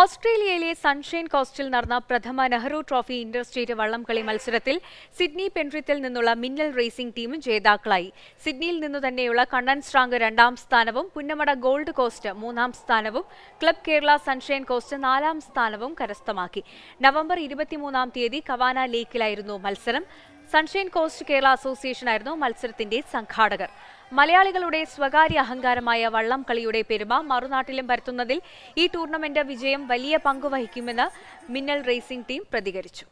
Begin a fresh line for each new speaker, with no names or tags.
ഓസ്ട്രേലിയയിലെ സൺഷൈൻ കോസ്റ്റിൽ നടന്ന പ്രഥമ നെഹ്റു ട്രോഫി ഇന്റർ വള്ളംകളി മത്സരത്തിൽ സിഡ്നി പെൻട്രിത്തിൽ നിന്നുള്ള മിന്നൽ റേസിംഗ് ടീമും ജേതാക്കളായി സിഡ്നിയിൽ നിന്നു തന്നെയുള്ള കണ്ണൻ സ്ട്രാങ്ക് രണ്ടാം സ്ഥാനവും പുന്നമട ഗോൾഡ് കോസ്റ്റ് മൂന്നാം സ്ഥാനവും ക്ലബ് കേരള സൺഷൈൻ കോസ്റ്റ് നാലാം സ്ഥാനവും കരസ്ഥമാക്കി നവംബർ ഇരുപത്തിമൂന്നാം തീയതി കവാന ലേക്കിലായിരുന്നു മത്സരം സൺഷൈൻ കോസ്റ്റ് കേരള അസോസിയേഷൻ ആയിരുന്നു മത്സരത്തിന്റെ സംഘാടകർ മലയാളികളുടെ സ്വകാര്യ അഹങ്കാരമായ വള്ളം കളിയുടെ പെരുമ മറുനാട്ടിലും പരത്തുന്നതിൽ ഈ ടൂർണമെന്റ് വിജയം വലിയ പങ്കുവഹിക്കുമെന്ന് മിന്നൽ റേസിംഗ് ടീം പ്രതികരിച്ചു